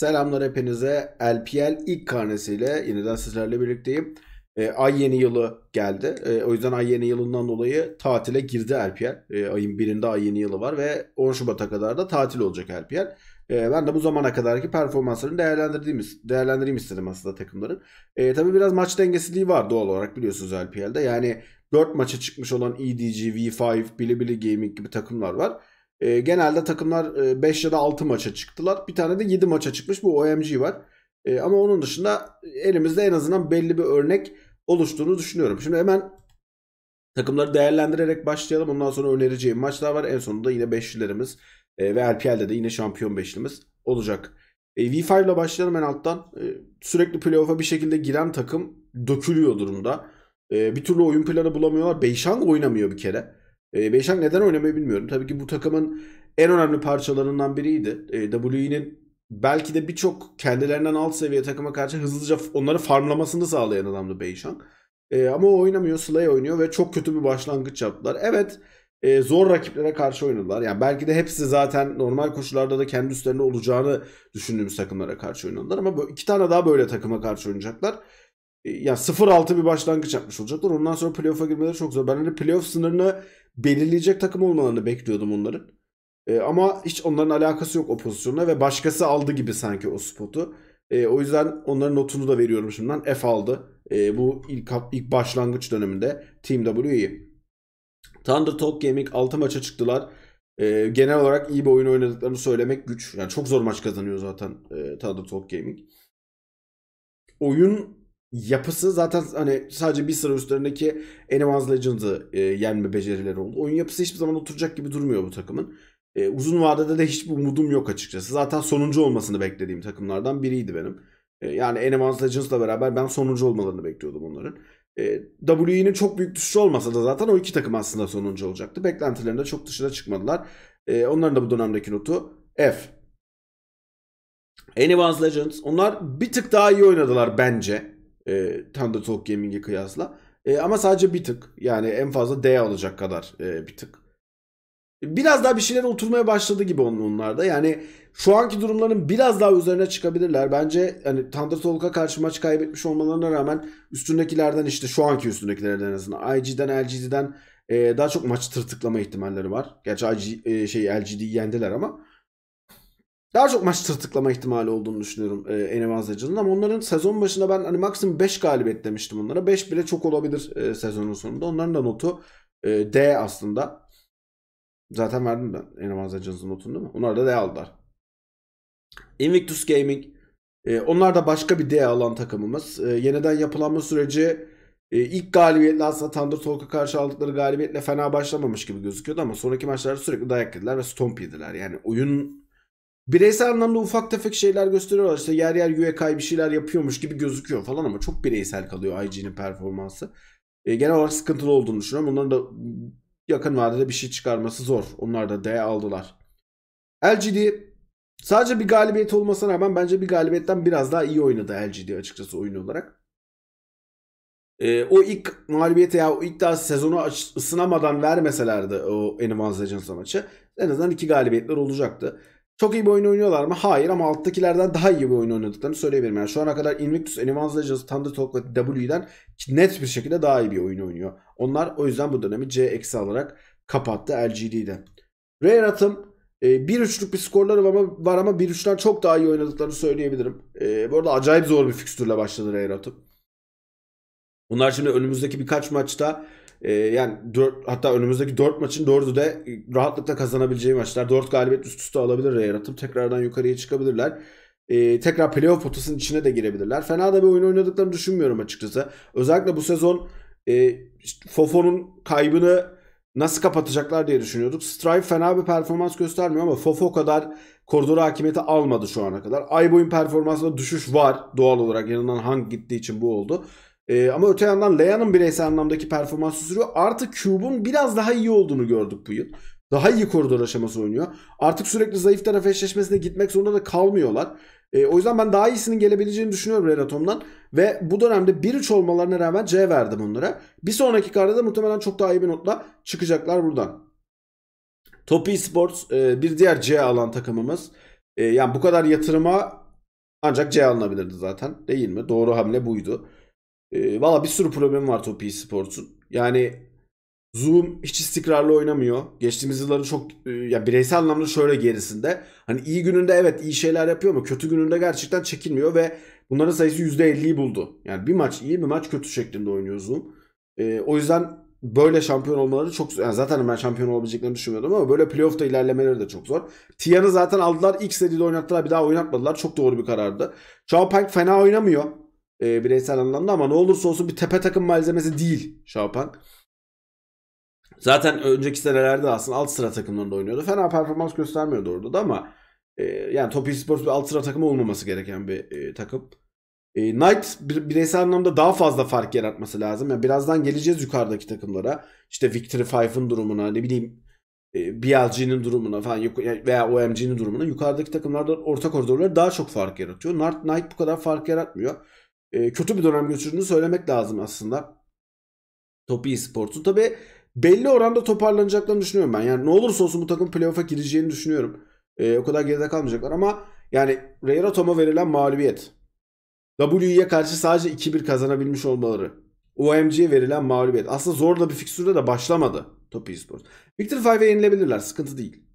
Selamlar hepinize. LPL ilk karnesiyle yeniden sizlerle birlikteyim. E, ay yeni yılı geldi. E, o yüzden ay yeni yılından dolayı tatile girdi LPL. E, ee, ayın birinde ay yeni yılı var ve 10 Şubat'a kadar da tatil olacak LPL. E, ben de bu zamana kadarki performanslarını değerlendirdiğimiz, değerlendireyim istedim aslında takımların. E, tabii biraz maç dengesizliği var doğal olarak biliyorsunuz LPL'de. Yani 4 maça çıkmış olan EDG, V5, Bilibili Gaming gibi takımlar var. E, genelde takımlar 5 e, ya da 6 maça çıktılar. Bir tane de 7 maça çıkmış bu OMG var. E, ama onun dışında elimizde en azından belli bir örnek oluştuğunu düşünüyorum. Şimdi hemen takımları değerlendirerek başlayalım. Ondan sonra önereceğim maçlar var. En sonunda yine beşlilerimiz e, ve LPL'de de yine şampiyon beşlimiz olacak. E, V5 ile başlayalım en alttan. E, sürekli playoff'a bir şekilde giren takım dökülüyor durumda. E, bir türlü oyun planı bulamıyorlar. Beishang oynamıyor bir kere. E, Beşiktaş neden oynamayı bilmiyorum. Tabii ki bu takımın en önemli parçalarından biriydi. E, ee, WE'nin belki de birçok kendilerinden alt seviye takıma karşı hızlıca onları farmlamasını sağlayan adamdı Beyşan. E, ee, ama o oynamıyor, Slay oynuyor ve çok kötü bir başlangıç yaptılar. Evet e, zor rakiplere karşı oynadılar. Yani belki de hepsi zaten normal koşullarda da kendi üstlerinde olacağını düşündüğümüz takımlara karşı oynadılar. Ama iki tane daha böyle takıma karşı oynayacaklar. E, yani 0-6 bir başlangıç yapmış olacaklar. Ondan sonra playoff'a girmeleri çok zor. Ben hani playoff sınırını belirleyecek takım olmalarını bekliyordum onların. E, ama hiç onların alakası yok o pozisyonla ve başkası aldı gibi sanki o spotu. E, o yüzden onların notunu da veriyorum şimdiden. F aldı. E, bu ilk, ilk başlangıç döneminde Team W'yi. Thunder Talk Gaming 6 maça çıktılar. E, genel olarak iyi bir oyun oynadıklarını söylemek güç. Yani çok zor maç kazanıyor zaten e, Thunder Talk Gaming. Oyun yapısı zaten hani sadece bir sıra üstlerindeki Animals Legends'ı e, yenme becerileri oldu. Oyun yapısı hiçbir zaman oturacak gibi durmuyor bu takımın. E, uzun vadede de hiçbir umudum yok açıkçası. Zaten sonuncu olmasını beklediğim takımlardan biriydi benim. E, yani Animals Legends'la beraber ben sonuncu olmalarını bekliyordum onların. E, WE'nin çok büyük düşüşü olmasa da zaten o iki takım aslında sonuncu olacaktı. Beklentilerinde çok dışına çıkmadılar. E, onların da bu dönemdeki notu F. Animals Legends onlar bir tık daha iyi oynadılar bence e, Thunder Talk Gaming'e kıyasla. E, ama sadece bir tık. Yani en fazla D alacak kadar e, bir tık. Biraz daha bir şeyler oturmaya başladı gibi onlarda. Yani şu anki durumların biraz daha üzerine çıkabilirler. Bence hani Thunder Talk'a karşı maç kaybetmiş olmalarına rağmen üstündekilerden işte şu anki üstündekilerden en azından IG'den, LGD'den e, daha çok maç tırtıklama ihtimalleri var. Gerçi IG, e, şey LGD'yi yendiler ama daha çok maç tırtıklama ihtimali olduğunu düşünüyorum e, Enevaz Hacı'nın ama onların sezon başında ben hani maksimum 5 galibiyet demiştim onlara. 5 bile çok olabilir e, sezonun sonunda. Onların da notu e, D aslında. Zaten verdim ben Enevaz Hacı'nın notunu değil mi? Onlar da D aldılar. Invictus Gaming. E, onlar da başka bir D alan takımımız. E, yeniden yapılanma süreci e, ilk galibiyetle aslında Thunder Tolk'a karşı aldıkları galibiyetle fena başlamamış gibi gözüküyordu ama sonraki maçlarda sürekli dayak yediler ve stomp yediler. Yani oyun bireysel anlamda ufak tefek şeyler gösteriyorlar. İşte yer yer UEKay bir şeyler yapıyormuş gibi gözüküyor falan ama çok bireysel kalıyor IG'nin performansı. E, genel olarak sıkıntılı olduğunu düşünüyorum. Bunların da yakın vadede bir şey çıkarması zor. Onlar da D aldılar. LGD sadece bir galibiyet olmasına rağmen bence bir galibiyetten biraz daha iyi oynadı LGD açıkçası oyun olarak. E, o ilk mağlubiyete ya o ilk daha sezonu aç ısınamadan vermeselerdi o Anyone Legends maçı en azından iki galibiyetler olacaktı. Çok iyi bir oyun oynuyorlar mı? Hayır ama alttakilerden daha iyi bir oyun oynadıklarını söyleyebilirim. Yani şu ana kadar Invictus, Anyone's Legends, Thunder Talk ve W'den net bir şekilde daha iyi bir oyun oynuyor. Onlar o yüzden bu dönemi C eksi alarak kapattı LGD'de. Rare atım 1-3'lük e, bir skorları var ama 1-3'ten çok daha iyi oynadıklarını söyleyebilirim. E, bu arada acayip zor bir fikstürle başladı Rare atım. Bunlar şimdi önümüzdeki birkaç maçta e, yani 4, hatta önümüzdeki 4 maçın 4'ü de rahatlıkla kazanabileceği maçlar. 4 galibiyet üst üste alabilir Real Atom. Tekrardan yukarıya çıkabilirler. E, tekrar playoff potasının içine de girebilirler. Fena da bir oyun oynadıklarını düşünmüyorum açıkçası. Özellikle bu sezon e, işte Fofo'nun kaybını nasıl kapatacaklar diye düşünüyorduk. Strive fena bir performans göstermiyor ama Fofo kadar koridora hakimiyeti almadı şu ana kadar. Ayboy'un performansında düşüş var doğal olarak yanından Hang gittiği için bu oldu. Ee, ama öte yandan Lea'nın bireysel anlamdaki performansı sürüyor. Artık Cube'un biraz daha iyi olduğunu gördük bu yıl. Daha iyi koridor aşaması oynuyor. Artık sürekli zayıf taraf eşleşmesine gitmek zorunda da kalmıyorlar. E, o yüzden ben daha iyisinin gelebileceğini düşünüyorum Reratom'dan. Ve bu dönemde 1-3 olmalarına rağmen C verdim onlara. Bir sonraki karda da muhtemelen çok daha iyi bir notla çıkacaklar buradan. Topi Sports e, bir diğer C alan takımımız. E, yani bu kadar yatırıma ancak C alınabilirdi zaten değil mi? Doğru hamle buydu. E, Valla bir sürü problem var Topi Sports'un. Yani Zoom hiç istikrarlı oynamıyor. Geçtiğimiz yılların çok e, ya bireysel anlamda şöyle gerisinde. Hani iyi gününde evet iyi şeyler yapıyor ama kötü gününde gerçekten çekilmiyor ve bunların sayısı %50'yi buldu. Yani bir maç iyi bir maç kötü şeklinde oynuyor Zoom. E, o yüzden böyle şampiyon olmaları çok Yani zaten ben şampiyon olabileceklerini düşünmüyordum ama böyle playoff'ta ilerlemeleri de çok zor. Tian'ı zaten aldılar. ilk seride oynattılar. Bir daha oynatmadılar. Çok doğru bir karardı. Chao fena oynamıyor e, bireysel anlamda ama ne olursa olsun bir tepe takım malzemesi değil Şapan. Zaten önceki senelerde aslında alt sıra takımlarında oynuyordu. Fena performans göstermiyordu orada da ama e, yani Topi Sports bir alt sıra takımı olmaması gereken bir e, takım. E, Knight bireysel anlamda daha fazla fark yaratması lazım. Yani birazdan geleceğiz yukarıdaki takımlara. İşte Victory Five'ın durumuna ne bileyim e, BLG'nin durumuna falan veya OMG'nin durumuna yukarıdaki takımlarda orta koridorlar daha çok fark yaratıyor. Knight bu kadar fark yaratmıyor e, kötü bir dönem geçirdiğini söylemek lazım aslında. Topi Sports'un. Tabi belli oranda toparlanacaklarını düşünüyorum ben. Yani ne olursa olsun bu takım playoff'a gireceğini düşünüyorum. E, o kadar geride kalmayacaklar ama yani Reira verilen mağlubiyet. W'ye karşı sadece 2-1 kazanabilmiş olmaları. OMG'ye verilen mağlubiyet. Aslında zor da bir fikstürde de başlamadı Topi Sports. Victor 5'e yenilebilirler. Sıkıntı değil.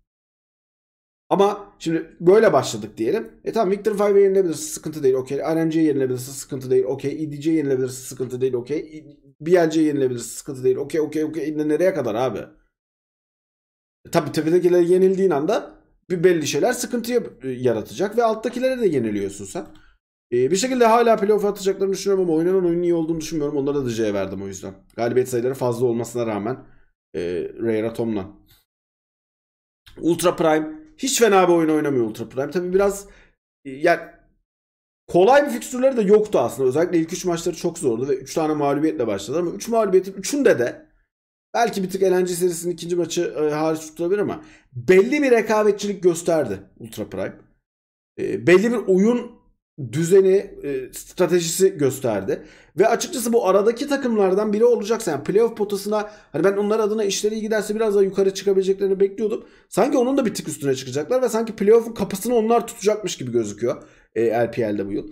Ama şimdi böyle başladık diyelim. E tamam Victor 5 yenilebilirse sıkıntı değil okey. RNG yenilebilirse sıkıntı değil okey. IDC e yenilebilirse sıkıntı değil okey. E, BLC yenilebilirse sıkıntı değil okey okey okey. Nereye kadar abi? E, tabii tepedekiler yenildiğin anda bir belli şeyler sıkıntı e, yaratacak ve alttakilere de yeniliyorsun sen. E, bir şekilde hala playoff atacaklarını düşünüyorum ama oynanan oyunun iyi olduğunu düşünmüyorum. Onlara da C'ye verdim o yüzden. Galibiyet sayıları fazla olmasına rağmen e, Rare Atom'la. Ultra Prime hiç fena bir oyun oynamıyor Ultra Prime. Tabi biraz e, yani kolay bir fikstürleri de yoktu aslında. Özellikle ilk 3 maçları çok zordu ve 3 tane mağlubiyetle başladı ama 3 mağlubiyetin 3'ünde de belki bir tık eğlence serisinin ikinci maçı e, hariç tutabilir ama belli bir rekabetçilik gösterdi Ultra Prime. E, belli bir oyun düzeni, e, stratejisi gösterdi. Ve açıkçası bu aradaki takımlardan biri olacaksa yani playoff potasına hani ben onlar adına işleri iyi giderse biraz daha yukarı çıkabileceklerini bekliyordum. Sanki onun da bir tık üstüne çıkacaklar ve sanki playoff'un kapısını onlar tutacakmış gibi gözüküyor e, LPL'de bu yıl.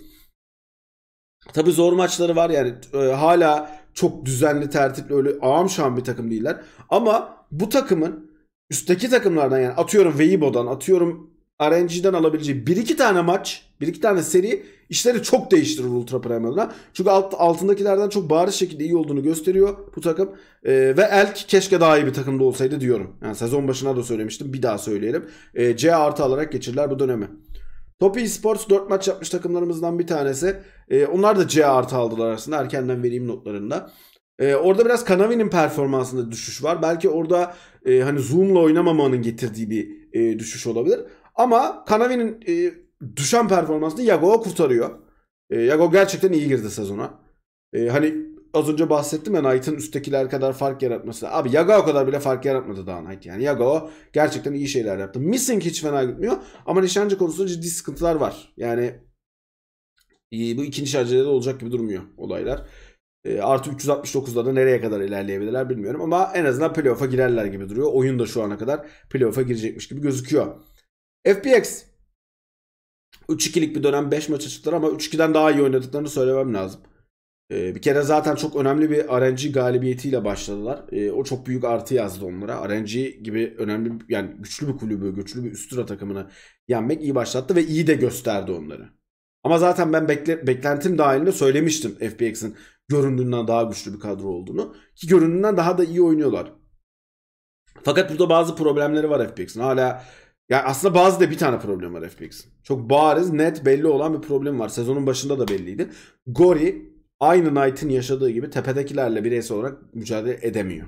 Tabi zor maçları var yani e, hala çok düzenli tertipli öyle ağam şam bir takım değiller. Ama bu takımın üstteki takımlardan yani atıyorum Weibo'dan atıyorum RNG'den alabileceği bir iki tane maç, bir iki tane seri işleri çok değiştirir Ultra Prime adına. Çünkü alt, altındakilerden çok bariz şekilde iyi olduğunu gösteriyor bu takım. E, ve Elk keşke daha iyi bir takımda olsaydı diyorum. Yani sezon başına da söylemiştim. Bir daha söyleyelim. E, ee, C artı alarak geçirler bu dönemi. Topi Esports 4 maç yapmış takımlarımızdan bir tanesi. E, onlar da C artı aldılar aslında. Erkenden vereyim notlarında. Ee, orada biraz Kanavi'nin performansında düşüş var. Belki orada e, hani zoom'la oynamamanın getirdiği bir e, düşüş olabilir. Ama Kanavi'nin e, düşen performansını Yago'ya kurtarıyor. E, Yago gerçekten iyi girdi sezona. E, hani az önce bahsettim ya Knight'ın üsttekiler kadar fark yaratması. Abi Yago o kadar bile fark yaratmadı daha Knight. Yani Yago gerçekten iyi şeyler yaptı. Missing hiç fena gitmiyor ama nişancı konusunda ciddi sıkıntılar var. Yani e, bu ikinci şarjede de olacak gibi durmuyor olaylar. E, artı 369'da nereye kadar ilerleyebilirler bilmiyorum ama en azından playoff'a girerler gibi duruyor. Oyun da şu ana kadar playoff'a girecekmiş gibi gözüküyor. FPX 3-2'lik bir dönem 5 maça çıktılar ama 3-2'den daha iyi oynadıklarını söylemem lazım. Ee, bir kere zaten çok önemli bir RNG galibiyetiyle başladılar. Ee, o çok büyük artı yazdı onlara. RNG gibi önemli yani güçlü bir kulübü, güçlü bir üst üstüra takımını yenmek iyi başlattı ve iyi de gösterdi onları. Ama zaten ben bekle, beklentim dahilinde söylemiştim FPX'in göründüğünden daha güçlü bir kadro olduğunu. Ki göründüğünden daha da iyi oynuyorlar. Fakat burada bazı problemleri var FPX'in. Hala ya aslında bazı da bir tane problem var FPX'in. Çok bariz, net, belli olan bir problem var. Sezonun başında da belliydi. Gori aynı Knight'ın yaşadığı gibi tepedekilerle bireysel olarak mücadele edemiyor.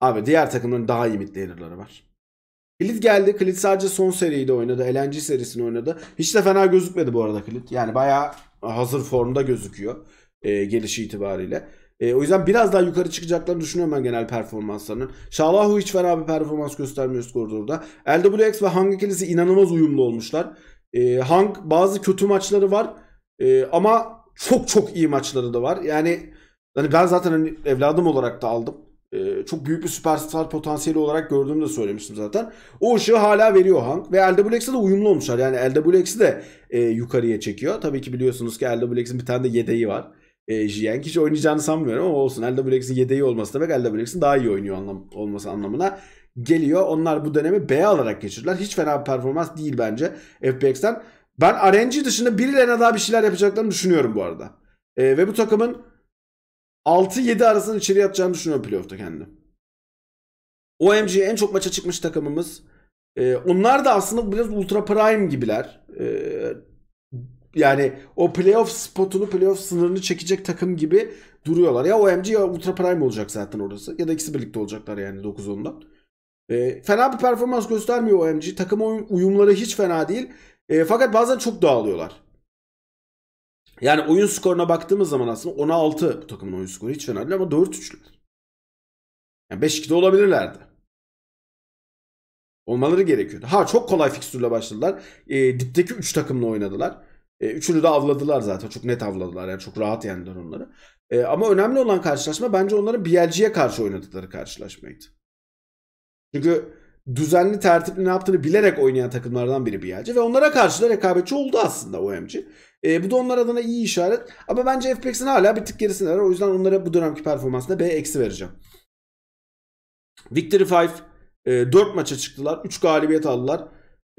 Abi diğer takımların daha iyi midlaner'ları var. Klit geldi. Klit sadece son seriyi de oynadı. LNG serisini oynadı. Hiç de fena gözükmedi bu arada Klit. Yani baya hazır formda gözüküyor. E, gelişi itibariyle. E, o yüzden biraz daha yukarı çıkacaklarını düşünüyorum ben genel performanslarının. Şalahu hiç fena bir performans göstermiyor koridorda. LWX ve Hang ikilisi inanılmaz uyumlu olmuşlar. E, Hang bazı kötü maçları var e, ama çok çok iyi maçları da var. Yani hani ben zaten hani evladım olarak da aldım. E, çok büyük bir süperstar potansiyeli olarak gördüğümü de söylemiştim zaten. O ışığı hala veriyor Hank ve LWX'e de uyumlu olmuşlar. Yani LWX'i de e, yukarıya çekiyor. Tabii ki biliyorsunuz ki LWX'in bir tane de yedeği var. E, Jiang oynayacağını sanmıyorum ama olsun. LWX'in yedeği olması demek LWX'in daha iyi oynuyor anlam olması anlamına geliyor. Onlar bu dönemi B alarak geçirdiler. Hiç fena bir performans değil bence FPX'ten. Ben RNG dışında birilerine daha bir şeyler yapacaklarını düşünüyorum bu arada. E, ve bu takımın 6-7 arasını içeri atacağını düşünüyorum playoff'ta kendim. OMG en çok maça çıkmış takımımız. E, onlar da aslında biraz ultra prime gibiler. E, yani o playoff spotunu playoff sınırını çekecek takım gibi duruyorlar. Ya OMG ya Ultra Prime olacak zaten orası. Ya da ikisi birlikte olacaklar yani 9-10'dan. E, ee, fena bir performans göstermiyor OMG. Takım uyumları hiç fena değil. E, fakat bazen çok dağılıyorlar. Yani oyun skoruna baktığımız zaman aslında 10-6 bu takımın oyun skoru hiç fena değil ama 4-3'lüler. Yani 5-2'de olabilirlerdi. Olmaları gerekiyordu. Ha çok kolay fikstürle başladılar. E, dipteki 3 takımla oynadılar. E, üçünü de avladılar zaten. Çok net avladılar. Yani çok rahat yendiler onları. E, ama önemli olan karşılaşma bence onların BLG'ye karşı oynadıkları karşılaşmaydı. Çünkü düzenli tertipli ne yaptığını bilerek oynayan takımlardan biri BLG ve onlara karşı da rekabetçi oldu aslında OMG. E, bu da onlar adına iyi işaret. Ama bence FPX'in hala bir tık gerisinde var O yüzden onlara bu dönemki performansına B eksi vereceğim. Victory 5 e, 4 maça çıktılar. 3 galibiyet aldılar.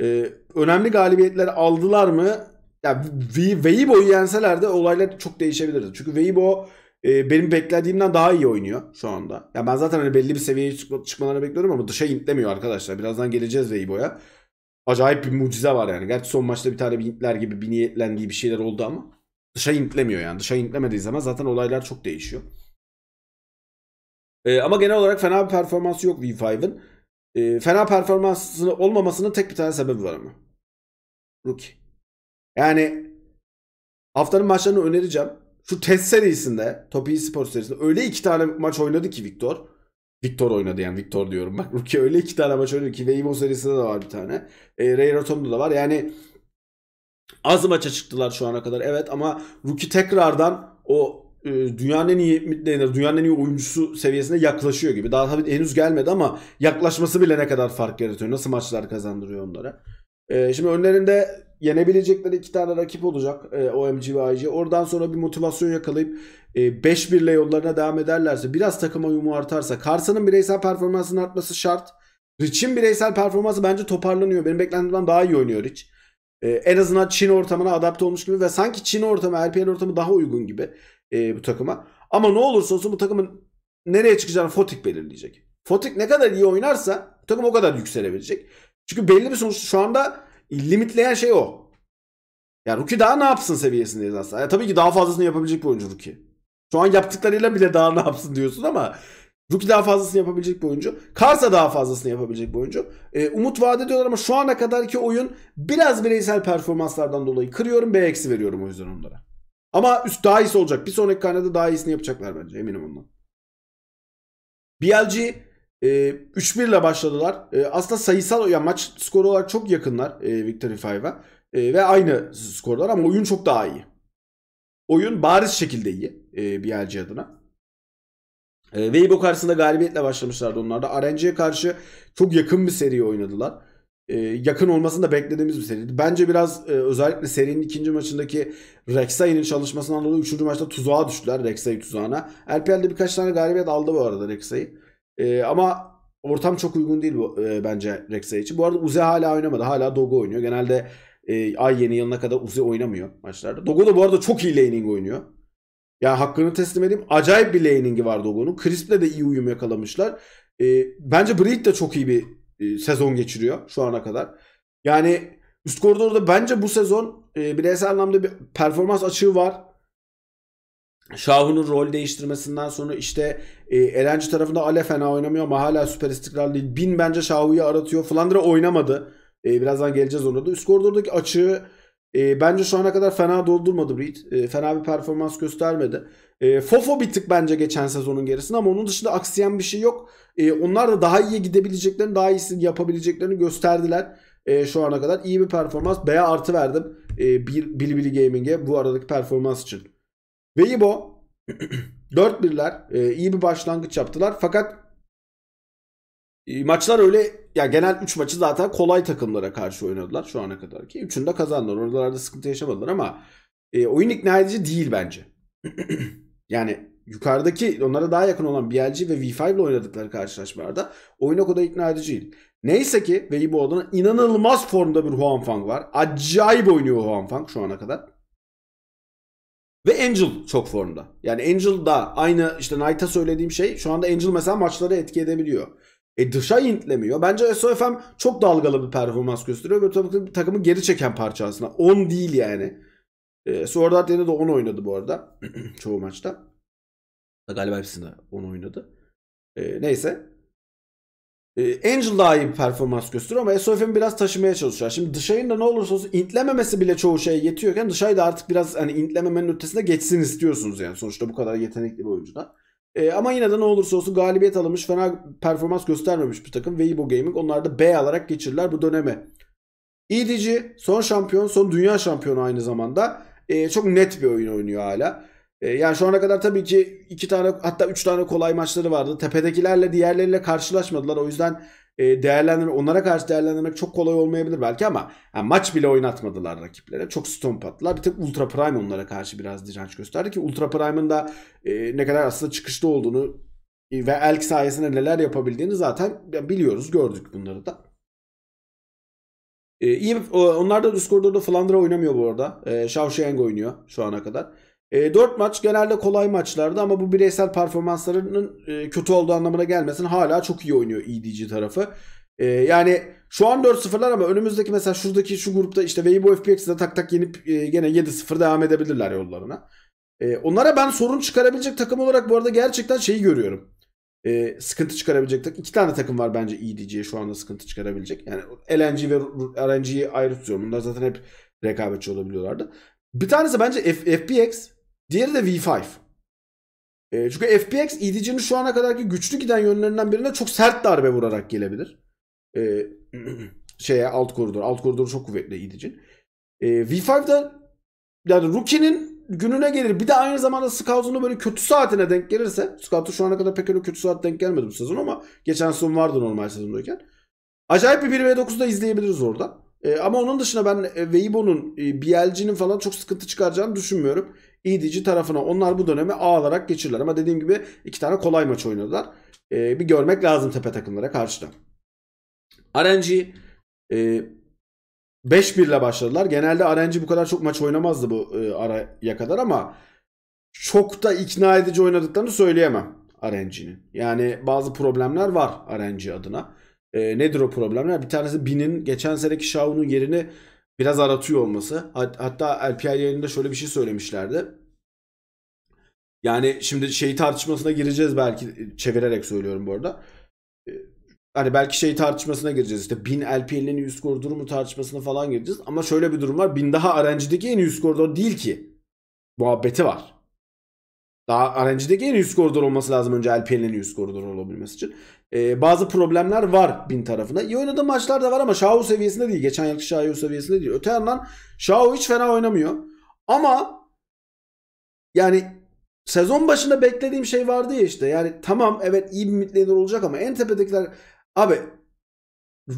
E, önemli galibiyetler aldılar mı? ya Weibo'yu yenseler de olaylar çok değişebilirdi. Çünkü Weibo e, benim beklediğimden daha iyi oynuyor şu anda. Ya ben zaten hani belli bir seviyeye çıkma, çıkmalarını bekliyorum ama dışa intlemiyor arkadaşlar. Birazdan geleceğiz Weibo'ya. Acayip bir mucize var yani. Gerçi son maçta bir tane bir intler gibi bir niyetlendiği bir şeyler oldu ama dışa intlemiyor yani. Dışa intlemediği zaman zaten olaylar çok değişiyor. E, ama genel olarak fena bir performansı yok v 5in E, fena performansının olmamasının tek bir tane sebebi var ama. Rookie. Yani haftanın maçlarını önereceğim. Şu test serisinde, Top e Spor serisinde öyle iki tane maç oynadı ki Victor. Victor oynadı yani Victor diyorum. Bak Ruki öyle iki tane maç oynadı ki Veimo serisinde de var bir tane. E, Ray Rotom'da da var. Yani az maça çıktılar şu ana kadar evet ama Ruki tekrardan o e, dünyanın en iyi midlaner, dünyanın en iyi oyuncusu seviyesine yaklaşıyor gibi. Daha tabii henüz gelmedi ama yaklaşması bile ne kadar fark yaratıyor. Nasıl maçlar kazandırıyor onlara. E, şimdi önlerinde yenebilecekleri iki tane rakip olacak e, OMG ve IG. Oradan sonra bir motivasyon yakalayıp e, 5-1 ile yollarına devam ederlerse biraz takıma yumu artarsa Carson'ın bireysel performansının artması şart. Rich'in bireysel performansı bence toparlanıyor. Benim beklentimden daha iyi oynuyor Rich. E, en azından Çin ortamına adapte olmuş gibi ve sanki Çin ortamı, RPL ortamı daha uygun gibi e, bu takıma. Ama ne olursa olsun bu takımın nereye çıkacağını Fotik belirleyecek. Fotik ne kadar iyi oynarsa takım o kadar yükselebilecek. Çünkü belli bir sonuç şu anda Limitleyen şey o. Ya Ruki daha ne yapsın seviyesindeyiz aslında. Ya, tabii ki daha fazlasını yapabilecek bir oyuncu Ruki. Şu an yaptıklarıyla bile daha ne yapsın diyorsun ama Ruki daha fazlasını yapabilecek bir oyuncu. Karsa daha fazlasını yapabilecek bir oyuncu. Ee, umut vaat ediyorlar ama şu ana kadarki oyun biraz bireysel performanslardan dolayı kırıyorum. B eksi veriyorum o yüzden onlara. Ama üst daha iyisi olacak. Bir sonraki karnede daha iyisini yapacaklar bence. Eminim ondan. BLG e, ee, 3-1 ile başladılar. E, aslında sayısal yani maç skoru olarak çok yakınlar e, Victory 5'a. E, ee, ve aynı skorlar ama oyun çok daha iyi. Oyun bariz şekilde iyi e, BLG adına. E, Weibo karşısında galibiyetle başlamışlardı onlar da. RNG'ye karşı çok yakın bir seri oynadılar. E, yakın olmasını da beklediğimiz bir seriydi. Bence biraz e, özellikle serinin ikinci maçındaki Rek'Sai'nin çalışmasından dolayı üçüncü maçta tuzağa düştüler Rek'Sai tuzağına. RPL'de birkaç tane galibiyet aldı bu arada Rek'Sai. E, ama ortam çok uygun değil bu, e, bence Rek'Sai için. Bu arada Uze hala oynamadı. Hala Dogo oynuyor. Genelde e, ay yeni yılına kadar Uze oynamıyor maçlarda. Dogo da bu arada çok iyi laning oynuyor. Yani hakkını teslim edeyim. Acayip bir laning'i var Dogo'nun. Crisp'le de iyi uyum yakalamışlar. E, bence Breed de çok iyi bir e, sezon geçiriyor şu ana kadar. Yani üst koridorda bence bu sezon e, bireysel anlamda bir performans açığı var. Şahu'nun rol değiştirmesinden sonra işte e, Erenci tarafında Ale fena oynamıyor ama hala süper istikrarlı değil. Bin bence Şahu'yu aratıyor. Flandra oynamadı. E, birazdan geleceğiz ona da. Üst açığı e, bence şu ana kadar fena doldurmadı Reed. E, fena bir performans göstermedi. E, Fofo bir tık bence geçen sezonun gerisinde ama onun dışında aksiyen bir şey yok. E, onlar da daha iyi gidebileceklerini, daha iyisini yapabileceklerini gösterdiler. E, şu ana kadar iyi bir performans. B'ye artı verdim. E, bir, Bilibili Gaming'e bu aradaki performans için. Ve İbo 4 birler e, iyi bir başlangıç yaptılar. Fakat e, maçlar öyle ya genel 3 maçı zaten kolay takımlara karşı oynadılar şu ana kadar ki. Üçünü de kazandılar. Oralarda sıkıntı yaşamadılar ama e, oyun ikna edici değil bence. yani yukarıdaki onlara daha yakın olan BLG ve V5 ile oynadıkları karşılaşmalarda oyun o kadar ikna edici değil. Neyse ki Weibo'dan inanılmaz formda bir Fang var. Acayip oynuyor Fang şu ana kadar. Ve Angel çok formda. Yani Angel da aynı işte Knight'a söylediğim şey şu anda Angel mesela maçları etki edebiliyor. E dışa intlemiyor. Bence SOFM çok dalgalı bir performans gösteriyor ve tabii ki takımı geri çeken parça aslında. 10 değil yani. E, Sword Art de 10 oynadı bu arada. Çoğu maçta. Galiba hepsinde 10 oynadı. E, neyse. Ee, Angel daha iyi bir performans gösteriyor ama SOFM biraz taşımaya çalışıyor. Şimdi dışarıyın da ne olursa olsun intlememesi bile çoğu şeye yetiyorken dışarıda artık biraz hani intlememenin ötesine geçsin istiyorsunuz yani. Sonuçta bu kadar yetenekli bir oyuncudan. E, ee, ama yine de ne olursa olsun galibiyet alınmış fena performans göstermemiş bir takım. Weibo Gaming onlar da B alarak geçirirler bu dönemi. EDG son şampiyon son dünya şampiyonu aynı zamanda. E, çok net bir oyun oynuyor hala. Ee, yani şu ana kadar tabii ki iki tane hatta üç tane kolay maçları vardı. Tepedekilerle diğerleriyle karşılaşmadılar. O yüzden e, değerlendirme onlara karşı değerlendirmek çok kolay olmayabilir belki ama yani maç bile oynatmadılar rakiplere. Çok stomp attılar. Bir tek Ultra Prime onlara karşı biraz direnç gösterdi ki Ultra Prime'ın da e, ne kadar aslında çıkışta olduğunu e, ve Elk sayesinde neler yapabildiğini zaten biliyoruz, gördük bunları da. E, iyi onlar da Discord'da Flandra oynamıyor bu arada. E, Shao Sheng oynuyor şu ana kadar. E, 4 maç genelde kolay maçlardı ama bu bireysel performanslarının e, kötü olduğu anlamına gelmesin. Hala çok iyi oynuyor EDG tarafı. E, yani şu an 4-0'lar ama önümüzdeki mesela şuradaki şu grupta işte Weibo FPX'de tak tak yenip e, gene 7-0 devam edebilirler yollarına. E, onlara ben sorun çıkarabilecek takım olarak bu arada gerçekten şeyi görüyorum. E, sıkıntı çıkarabilecek takım. iki tane takım var bence EDG'ye şu anda sıkıntı çıkarabilecek. Yani LNG ve RNG'yi ayrı tutuyorum. Bunlar zaten hep rekabetçi olabiliyorlardı. Bir tanesi bence F- FPX. Diğeri de V5. Ee, e, çünkü FPX EDG'nin şu ana kadarki güçlü giden yönlerinden birine çok sert darbe vurarak gelebilir. E, şeye alt koridor. Alt koridor çok kuvvetli EDG'in. E, ee, V5'da yani Rookie'nin gününe gelir. Bir de aynı zamanda Scout'un böyle kötü saatine denk gelirse. Scout'un şu ana kadar pek öyle kötü saat denk gelmedi bu sezon ama geçen sezon vardı normal sezondayken. Acayip bir 1v9'da izleyebiliriz orada. E, ama onun dışında ben e, Weibo'nun, e, BLG'nin falan çok sıkıntı çıkaracağını düşünmüyorum. İdici tarafına. Onlar bu dönemi A alarak geçirler. Ama dediğim gibi iki tane kolay maç oynadılar. E, bir görmek lazım tepe takımlara karşıda. RNG e, 5-1 ile başladılar. Genelde RNG bu kadar çok maç oynamazdı bu e, araya kadar ama çok da ikna edici oynadıklarını söyleyemem RNG'nin. Yani bazı problemler var RNG adına. E, nedir o problemler? Bir tanesi Bin'in geçen seneki Shao'nun yerini biraz aratıyor olması. Hatta LPI yayınında şöyle bir şey söylemişlerdi. Yani şimdi şey tartışmasına gireceğiz belki çevirerek söylüyorum bu arada. Ee, hani belki şey tartışmasına gireceğiz işte 1000 LPL'nin üst iyi skor durumu tartışmasına falan gireceğiz. Ama şöyle bir durum var. 1000 daha RNG'deki en üst skor değil ki. Muhabbeti var. Daha RNG'deki en üst skor olması lazım önce LPL'nin üst iyi olabilmesi için e, bazı problemler var bin tarafında. İyi oynadığı maçlar da var ama Şahu seviyesinde değil. Geçen yılki Şahu seviyesinde değil. Öte yandan Şahu hiç fena oynamıyor. Ama yani sezon başında beklediğim şey vardı ya işte. Yani tamam evet iyi bir midlaner olacak ama en tepedekiler abi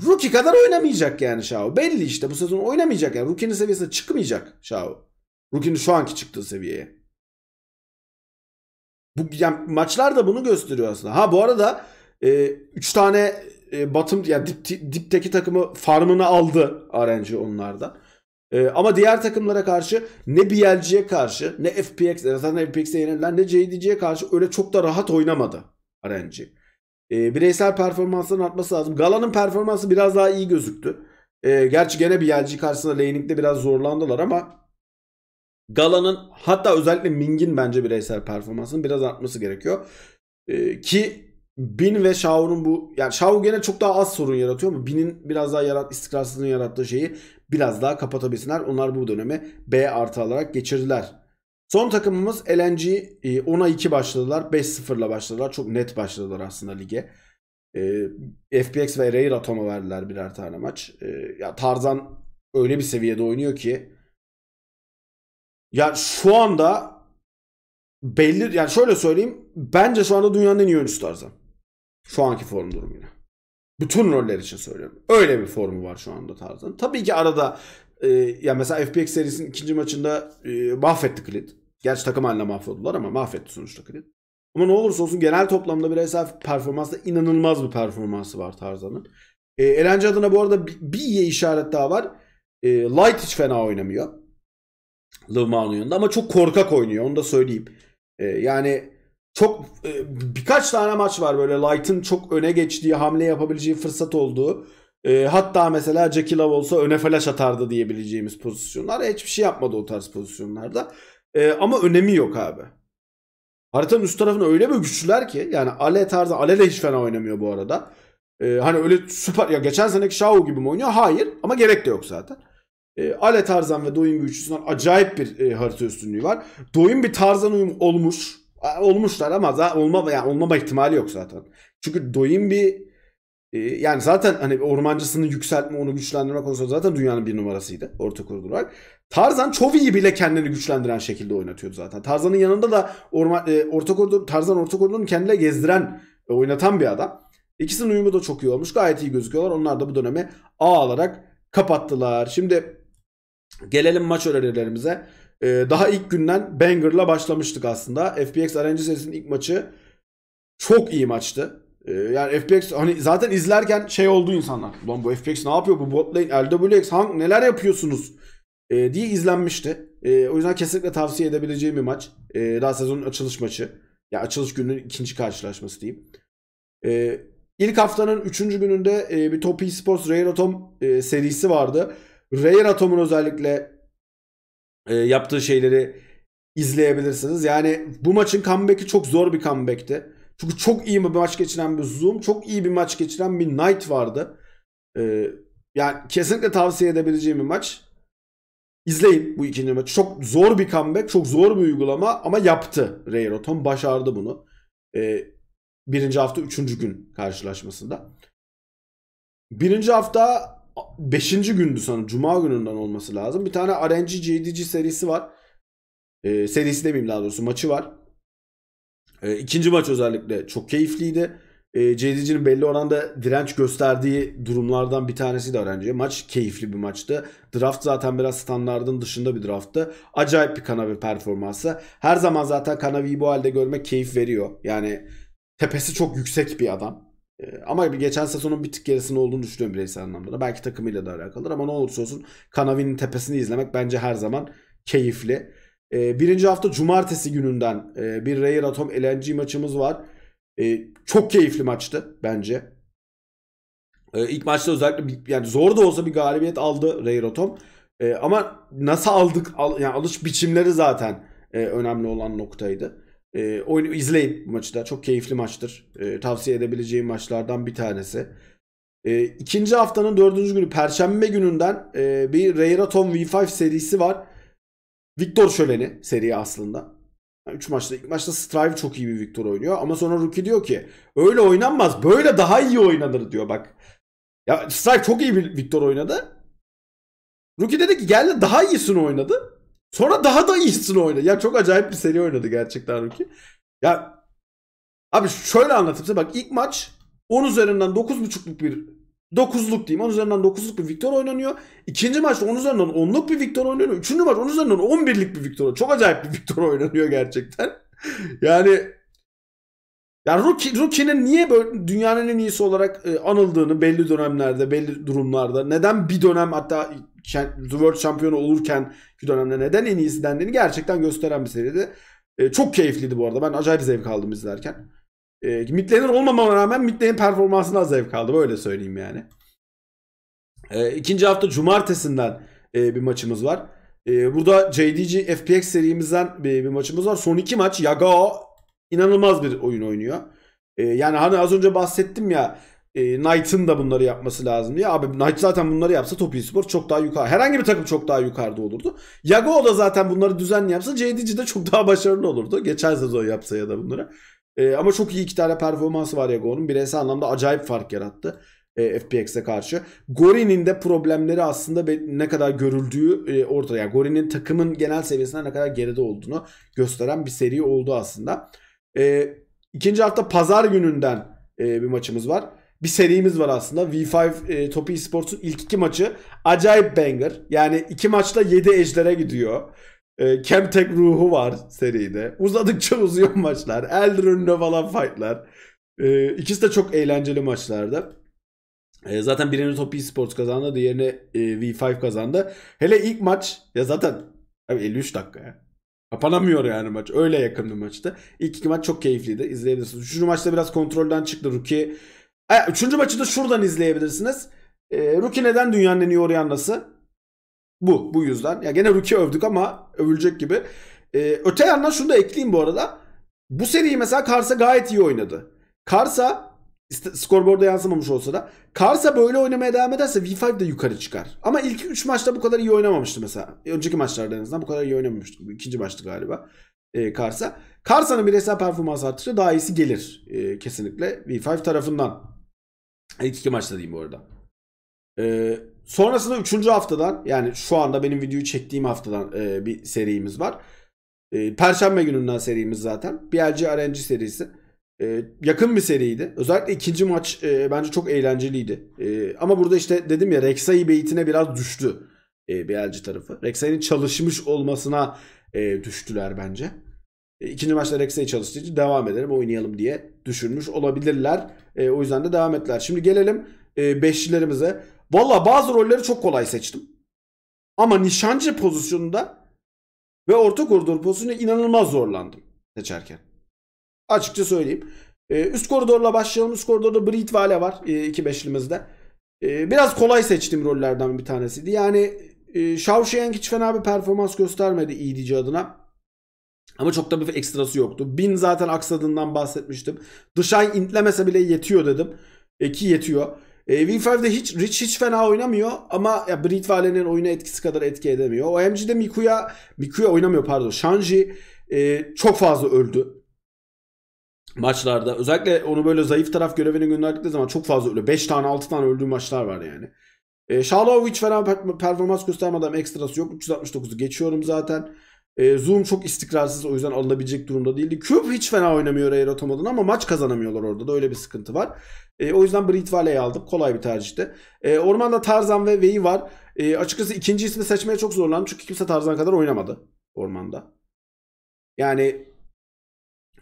Rookie kadar oynamayacak yani Şahu. Belli işte bu sezon oynamayacak yani. Rookie'nin seviyesine çıkmayacak Şahu. Rookie'nin şu anki çıktığı seviyeye. Bu yani maçlar da bunu gösteriyor aslında. Ha bu arada e, üç tane e, batım yani dip, dipteki takımı farmını aldı RNG onlarda. E, ama diğer takımlara karşı ne BLG'ye karşı ne FPX e, zaten FPX'e yenildiler ne JDG'ye karşı öyle çok da rahat oynamadı RNG. E, ee, bireysel performansların artması lazım. Gala'nın performansı biraz daha iyi gözüktü. E, gerçi gene BLG karşısında laning'de biraz zorlandılar ama Gala'nın hatta özellikle Ming'in bence bireysel performansının biraz artması gerekiyor. E, ki Bin ve Shao'nun bu yani Shao gene çok daha az sorun yaratıyor ama Bin'in biraz daha yarat, istikrarsızlığını yarattığı şeyi biraz daha kapatabilsinler. Onlar bu dönemi B artı alarak geçirdiler. Son takımımız LNG 10'a e, 2 başladılar. 5-0'la başladılar. Çok net başladılar aslında lige. E, FPX ve Rare Atom'a verdiler birer tane maç. E, ya Tarzan öyle bir seviyede oynuyor ki ya şu anda belli yani şöyle söyleyeyim bence şu anda dünyanın en iyi oyuncusu Tarzan. Şu anki form durumuyla. Bütün roller için söylüyorum. Öyle bir formu var şu anda Tarzan. Tabii ki arada e, ya mesela FPX serisinin ikinci maçında e, mahvetti Klit. Gerçi takım haline mahvoldular ama mahvetti sonuçta Klit. Ama ne olursa olsun genel toplamda bireysel performansta inanılmaz bir performansı var Tarzan'ın. E, eğlence adına bu arada bir, bir iyi işaret daha var. E, Light hiç fena oynamıyor. Luvman'ın yanında ama çok korkak oynuyor onu da söyleyeyim. E, yani çok e, birkaç tane maç var böyle Light'ın çok öne geçtiği, hamle yapabileceği fırsat olduğu. E, hatta mesela Jackie Love olsa öne flash atardı diyebileceğimiz pozisyonlar. E, hiçbir şey yapmadı o tarz pozisyonlarda. E, ama önemi yok abi. Haritanın üst tarafını öyle bir güçlüler ki yani Ale tarzı Ale de hiç fena oynamıyor bu arada. hani öyle süper ya geçen seneki Shao gibi mi oynuyor? Hayır ama gerek de yok zaten. Ale Tarzan ve Doyum üçlüsünden acayip bir harita üstünlüğü var. Doyum bir Tarzan uyum olmuş olmuşlar ama za- olma yani olmama ihtimali yok zaten. Çünkü Doyum bir e, yani zaten hani ormancısını yükseltme, onu güçlendirme konusunda zaten dünyanın bir numarasıydı orta kurudurak. Tarzan Çovi'yi bile kendini güçlendiren şekilde oynatıyordu zaten. Tarzan'ın yanında da orman, e, orta koridor, Tarzan orta koridorunu kendine gezdiren, e, oynatan bir adam. İkisinin uyumu da çok iyi olmuş. Gayet iyi gözüküyorlar. Onlar da bu dönemi A alarak kapattılar. Şimdi gelelim maç önerilerimize. Ee, daha ilk günden Banger'la başlamıştık aslında. FPX RNG serisinin ilk maçı çok iyi maçtı. Ee, yani FPX hani zaten izlerken şey oldu insanlar. Lan bu FPX ne yapıyor bu bot lane LWX hang neler yapıyorsunuz ee, diye izlenmişti. Ee, o yüzden kesinlikle tavsiye edebileceğim bir maç. Ee, daha sezonun açılış maçı. Ya yani açılış gününün ikinci karşılaşması diyeyim. Ee, İlk haftanın üçüncü gününde e, bir Top Esports Rare Atom e, serisi vardı. Rare Atom'un özellikle e, yaptığı şeyleri izleyebilirsiniz. Yani bu maçın comeback'i çok zor bir comeback'ti. Çünkü çok iyi bir maç geçiren bir Zoom, çok iyi bir maç geçiren bir Knight vardı. E, yani kesinlikle tavsiye edebileceğim bir maç. İzleyin bu ikinci maç. Çok zor bir comeback, çok zor bir uygulama ama yaptı Ray Rotom. Başardı bunu. E, birinci hafta üçüncü gün karşılaşmasında. Birinci hafta Beşinci gündü sanırım. Cuma gününden olması lazım. Bir tane RNG JDG serisi var. E, serisi demeyeyim daha doğrusu maçı var. E, ikinci maç özellikle çok keyifliydi. E, ee, JDG'nin belli oranda direnç gösterdiği durumlardan bir tanesi de RNG. Maç keyifli bir maçtı. Draft zaten biraz standartın dışında bir drafttı. Acayip bir Kanavi performansı. Her zaman zaten Kanavi'yi bu halde görmek keyif veriyor. Yani tepesi çok yüksek bir adam. Ee, ama bir geçen sezonun bir tık gerisinde olduğunu düşünüyorum bireysel anlamda da. Belki takımıyla da alakalıdır ama ne olursa olsun Kanavi'nin tepesini izlemek bence her zaman keyifli. E, birinci hafta cumartesi gününden e, bir Rey Atom LNG maçımız var. E, çok keyifli maçtı bence. E, ilk maçta özellikle bir, yani zor da olsa bir galibiyet aldı Rey Atom. E, ama nasıl aldık al, yani alış biçimleri zaten e, önemli olan noktaydı. E, oyunu izleyin maçı da. Çok keyifli maçtır. E, tavsiye edebileceğim maçlardan bir tanesi. E, ikinci haftanın dördüncü günü Perşembe gününden e, bir Reyraton V5 serisi var. Victor şöleni seri aslında. 3 maçta ilk maçta Strive çok iyi bir Victor oynuyor ama sonra Rookie diyor ki öyle oynanmaz böyle daha iyi oynanır diyor bak. Ya Strive çok iyi bir Victor oynadı. Rookie dedi ki geldi daha iyisini oynadı. Sonra daha da iyisini oynadı. Ya çok acayip bir seri oynadı gerçekten Ruki. Ya abi şöyle anlatayım size bak ilk maç 10 üzerinden 9.5'luk bir 9'luk diyeyim. 10 üzerinden 9'luk bir Victor oynanıyor. İkinci maçta 10 üzerinden 10'luk bir Victor oynanıyor. Üçüncü maç 10 üzerinden 11'lik bir Victor. Çok acayip bir Victor oynanıyor gerçekten. yani yani Rookie'nin Rookie niye böyle dünyanın en iyisi olarak e, anıldığını belli dönemlerde, belli durumlarda, neden bir dönem hatta The World şampiyonu olurken ki dönemde neden en iyisi dendiğini gerçekten gösteren bir seriydi. E, çok keyifliydi bu arada. Ben acayip zevk aldım izlerken. E, Midlaner olmamama rağmen Midlaner performansına zevk aldım. Öyle söyleyeyim yani. E, ikinci hafta cumartesinden e, bir maçımız var. E, burada JDG FPX serimizden bir, bir maçımız var. Son iki maç Yagao inanılmaz bir oyun oynuyor. E, yani hani az önce bahsettim ya e, Knight'ın da bunları yapması lazım diye. Abi Knight zaten bunları yapsa Topi Spor çok daha yukarı. Herhangi bir takım çok daha yukarıda olurdu. Yago da zaten bunları düzenli yapsa JDG de çok daha başarılı olurdu. Geçen sezon yapsa ya da bunları. E, ama çok iyi iki tane performansı var Yago'nun. Bireysel anlamda acayip fark yarattı. E, FPX'e karşı. Gori'nin de problemleri aslında ne kadar görüldüğü e, ortada. Yani Gori'nin takımın genel seviyesinden ne kadar geride olduğunu gösteren bir seri oldu aslında. E, ikinci hafta pazar gününden e, bir maçımız var bir serimiz var aslında. V5 e, Topi Esports'un ilk iki maçı acayip banger. Yani iki maçta 7 ejder'e gidiyor. E, Chemtech ruhu var seride. Uzadıkça uzuyor maçlar. Elder önüne falan fightlar. E, ikisi de çok eğlenceli maçlardı. E, zaten birini Topi Esports kazandı. Diğerini e, V5 kazandı. Hele ilk maç ya zaten 53 dakika ya. Kapanamıyor yani maç. Öyle yakın bir maçtı. İlk iki maç çok keyifliydi. İzleyebilirsiniz. Üçüncü maçta biraz kontrolden çıktı. Ruki Üçüncü maçı da şuradan izleyebilirsiniz. E, ee, Ruki neden dünyanın en iyi oryanlası? Bu. Bu yüzden. Ya gene Ruki övdük ama övülecek gibi. E, öte yandan şunu da ekleyeyim bu arada. Bu seriyi mesela Karsa gayet iyi oynadı. Karsa skorboarda yansımamış olsa da Karsa böyle oynamaya devam ederse V5 de yukarı çıkar. Ama ilk 3 maçta bu kadar iyi oynamamıştı mesela. E, önceki maçlarda en azından bu kadar iyi oynamamıştı. Bu ikinci maçtı galiba e, Karsa. Karsa'nın bireysel performans arttıkça daha iyisi gelir e, kesinlikle V5 tarafından İlk iki maçta diyeyim bu arada. Ee, sonrasında üçüncü haftadan yani şu anda benim videoyu çektiğim haftadan e, bir serimiz var. E, Perşembe gününden serimiz zaten. BLG RNG serisi. E, yakın bir seriydi. Özellikle ikinci maç e, bence çok eğlenceliydi. E, ama burada işte dedim ya Rek'Sai beytine biraz düştü e, BLG tarafı. Rek'Sai'nin çalışmış olmasına e, düştüler bence. E, ikinci maçta Rex'e çalıştığı devam edelim oynayalım diye düşünmüş olabilirler. E, o yüzden de devam ettiler. Şimdi gelelim e, beşçilerimize. Valla bazı rolleri çok kolay seçtim. Ama nişancı pozisyonunda ve orta koridor pozisyonunda inanılmaz zorlandım seçerken. Açıkça söyleyeyim. E, üst koridorla başlayalım. Üst koridorda Brit Vale var e, iki beşlimizde. E, biraz kolay seçtim rollerden bir tanesiydi. Yani e, Shawshank hiç fena bir performans göstermedi İdici e adına. Ama çok da bir ekstrası yoktu. Bin zaten aksadığından bahsetmiştim. Dışay intlemese bile yetiyor dedim. E, ki yetiyor. E, Wing5'de hiç Rich hiç fena oynamıyor ama ya Brit Valen'in oyuna etkisi kadar etki edemiyor. OMG'de Mikuya Mikuya oynamıyor pardon. Shanji e, çok fazla öldü maçlarda. Özellikle onu böyle zayıf taraf görevine gönderdikleri zaman çok fazla öldü. 5 tane 6 tane öldüğü maçlar var yani. E, Şalovic fena performans göstermeden ekstrası yok. 369'u geçiyorum zaten. E, Zoom çok istikrarsız o yüzden alınabilecek durumda değildi. Cube hiç fena oynamıyor eğer otomadın ama maç kazanamıyorlar orada da öyle bir sıkıntı var. E, o yüzden Brit Valley'i aldım. Kolay bir tercihti. E, ormanda Tarzan ve Vei var. E, açıkçası ikinci ismi seçmeye çok zorlandım çünkü kimse Tarzan kadar oynamadı ormanda. Yani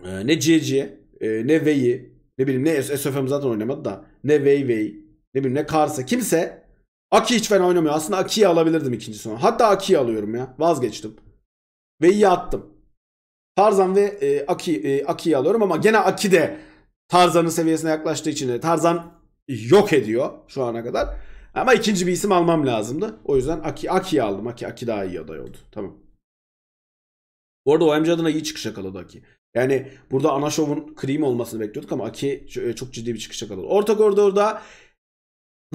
e, ne Cici, e, ne Vei'yi, ne bileyim ne SFM zaten oynamadı da ne Vei Vei, ne bileyim ne Kars'a kimse Aki hiç fena oynamıyor. Aslında Aki'yi alabilirdim ikinci sonu. Hatta Aki'yi alıyorum ya. Vazgeçtim ve iyi attım. Tarzan ve e, Aki, e, Aki'yi alıyorum ama gene Aki de Tarzan'ın seviyesine yaklaştığı için Tarzan yok ediyor şu ana kadar. Ama ikinci bir isim almam lazımdı. O yüzden Aki, Aki'yi aldım. Aki, Aki daha iyi aday oldu. Tamam. Bu arada OMC adına iyi çıkış yakaladı Aki. Yani burada ana şovun kriyim olmasını bekliyorduk ama Aki e, çok ciddi bir çıkış yakaladı. Orta koridorda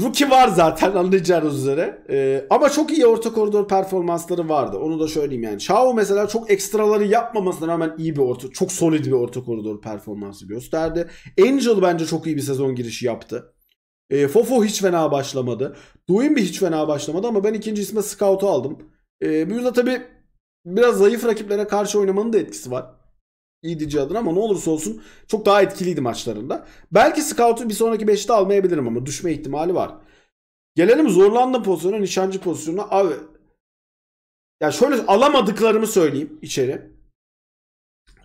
Rookie var zaten anlayacağınız üzere. Ee, ama çok iyi orta koridor performansları vardı. Onu da söyleyeyim yani. Şao mesela çok ekstraları yapmamasına rağmen iyi bir orta, çok solid bir orta koridor performansı gösterdi. Angel bence çok iyi bir sezon girişi yaptı. Ee, Fofo hiç fena başlamadı. bir hiç fena başlamadı ama ben ikinci isme Scout'u aldım. Ee, bu yüzden tabii biraz zayıf rakiplere karşı oynamanın da etkisi var. İdici adına ama ne olursa olsun çok daha etkiliydi maçlarında. Belki Scout'u bir sonraki 5'te almayabilirim ama düşme ihtimali var. Gelelim zorlandı pozisyona, nişancı pozisyonuna. Abi ya şöyle alamadıklarımı söyleyeyim içeri.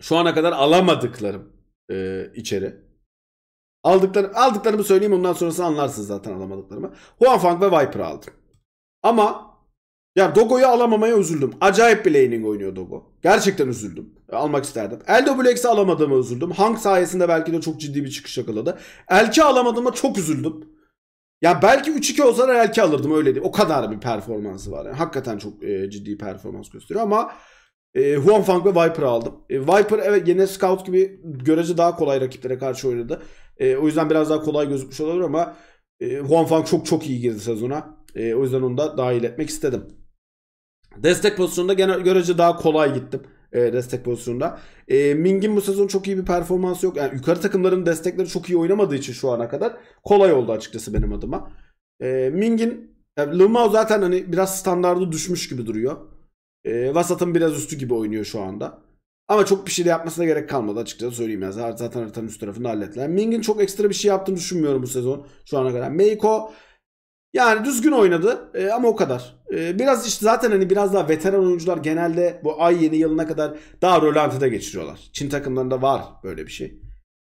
Şu ana kadar alamadıklarım e, içeri. Aldıklarım, aldıklarımı söyleyeyim ondan sonrasını anlarsınız zaten alamadıklarımı. Huanfang ve Viper aldım. Ama ya Dogo'yu alamamaya üzüldüm. Acayip bir laning oynuyor Dogo. Gerçekten üzüldüm. Almak isterdim. Eldoblex'i alamadığıma üzüldüm. Hank sayesinde belki de çok ciddi bir çıkış yakaladı. Elki alamadığıma çok üzüldüm. Ya belki 3-2 olsa da Elki alırdım öyle değil. O kadar bir performansı var. Yani hakikaten çok e, ciddi performans gösteriyor ama e, Huanfang ve Viper aldım. E, Viper evet yine Scout gibi görece daha kolay rakiplere karşı oynadı. E, o yüzden biraz daha kolay gözükmüş olabilir ama e, Huanfang çok çok iyi girdi sezona. E, o yüzden onu da dahil etmek istedim. Destek pozisyonunda genel görece daha kolay gittim. E, destek pozisyonunda. E, Ming'in bu sezon çok iyi bir performansı yok. Yani yukarı takımların destekleri çok iyi oynamadığı için şu ana kadar kolay oldu açıkçası benim adıma. E, Ming'in yani Lumao zaten hani biraz standardı düşmüş gibi duruyor. E, vasatın biraz üstü gibi oynuyor şu anda. Ama çok bir şey de yapmasına gerek kalmadı açıkçası söyleyeyim ya. Zaten haritanın üst tarafını hallettiler. Ming'in çok ekstra bir şey yaptığını düşünmüyorum bu sezon şu ana kadar. Meiko yani düzgün oynadı e, ama o kadar. E, biraz işte zaten hani biraz daha veteran oyuncular genelde bu ay yeni yılına kadar daha rölantide geçiriyorlar. Çin takımlarında var böyle bir şey.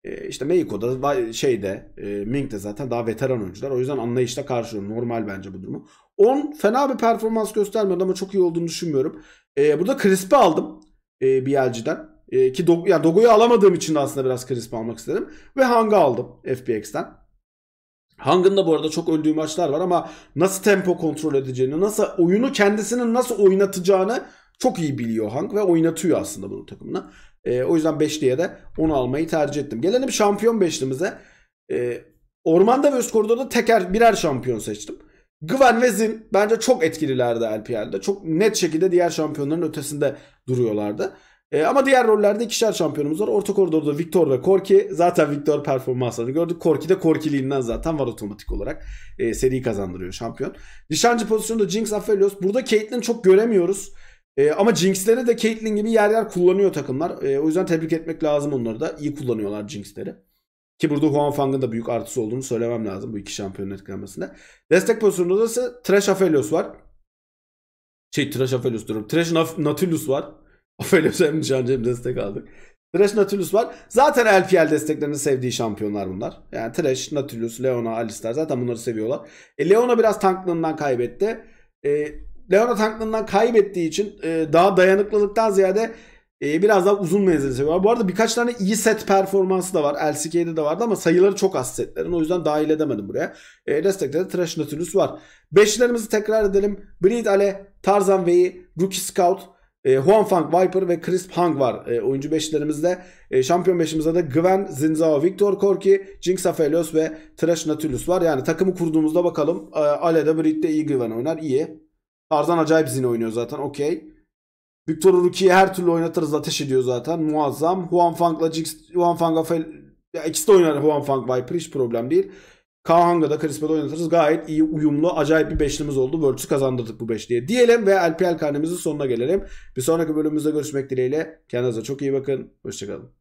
E, işte Meiko'da şeyde e, Ming'de zaten daha veteran oyuncular. O yüzden anlayışla karşılıyorum. Normal bence bu durumu. 10 fena bir performans göstermiyordu ama çok iyi olduğunu düşünmüyorum. E, burada Crisp'i aldım e, BLG'den. E, ki Dog yani Dogo'yu alamadığım için de aslında biraz Crisp almak istedim. Ve Hang'ı aldım FBX'ten. Hangında bu arada çok öldüğü maçlar var ama nasıl tempo kontrol edeceğini, nasıl oyunu kendisinin nasıl oynatacağını çok iyi biliyor Hank ve oynatıyor aslında bunu takımına. E, o yüzden beşliye de onu almayı tercih ettim. Gelelim şampiyon beşlimize. E, Ormanda ve üst koridorda teker birer şampiyon seçtim. Gwen ve Zin bence çok etkililerdi LPL'de. Çok net şekilde diğer şampiyonların ötesinde duruyorlardı. E, ama diğer rollerde ikişer şampiyonumuz var. Orta koridorda Victor ve Korki. Zaten Victor performanslarını gördük. Korki de Korkiliğinden zaten var otomatik olarak. E, seriyi kazandırıyor şampiyon. Nişancı pozisyonunda Jinx Aphelios. Burada Caitlyn'i çok göremiyoruz. E, ama Jinx'leri de Caitlyn gibi yer yer kullanıyor takımlar. E, o yüzden tebrik etmek lazım onları da. İyi kullanıyorlar Jinx'leri. Ki burada Huan Fang'ın da büyük artısı olduğunu söylemem lazım bu iki şampiyonun etkilenmesinde. Destek pozisyonunda ise Trash Aphelios var. Şey Trash Aphelios diyorum. Trash Natulus var. Böyle özel nişancı destek aldık. Trash Natulus var. Zaten Elfiel desteklerini sevdiği şampiyonlar bunlar. Yani Trash, Natulus, Leona, Alistar zaten bunları seviyorlar. E, Leona biraz tanklığından kaybetti. E, Leona tanklığından kaybettiği için e, daha dayanıklılıktan ziyade e, biraz daha uzun menzili seviyorlar. Bu arada birkaç tane iyi set performansı da var. LCK'de de vardı ama sayıları çok az setlerin. O yüzden dahil edemedim buraya. E, destekte de Trash Nautilus var. Beşlerimizi tekrar edelim. Breed Ale, Tarzan V'yi, Rookie Scout, e, Huanfang Viper ve Chris Hang var e, oyuncu beşlerimizde. E, şampiyon beşimizde de Gwen, Zinzao, Victor Korki, Jinx Afelios ve Trash Natulus var. Yani takımı kurduğumuzda bakalım. E, Ale'de Brit'te iyi Gwen oynar. iyi. Tarzan acayip zin oynuyor zaten. Okey. Victor Uruki'yi her türlü oynatırız. Ateş ediyor zaten. Muazzam. Huanfang'la Jinx, Huanfang Afelios. Ya ikisi de oynar Huanfang Viper. Hiç problem değil. Kahanga'da Crispa'da oynatırız. Gayet iyi uyumlu acayip bir beşlimiz oldu. Worlds'ü kazandırdık bu beşliye diyelim ve LPL karnemizin sonuna gelelim. Bir sonraki bölümümüzde görüşmek dileğiyle. Kendinize çok iyi bakın. Hoşçakalın.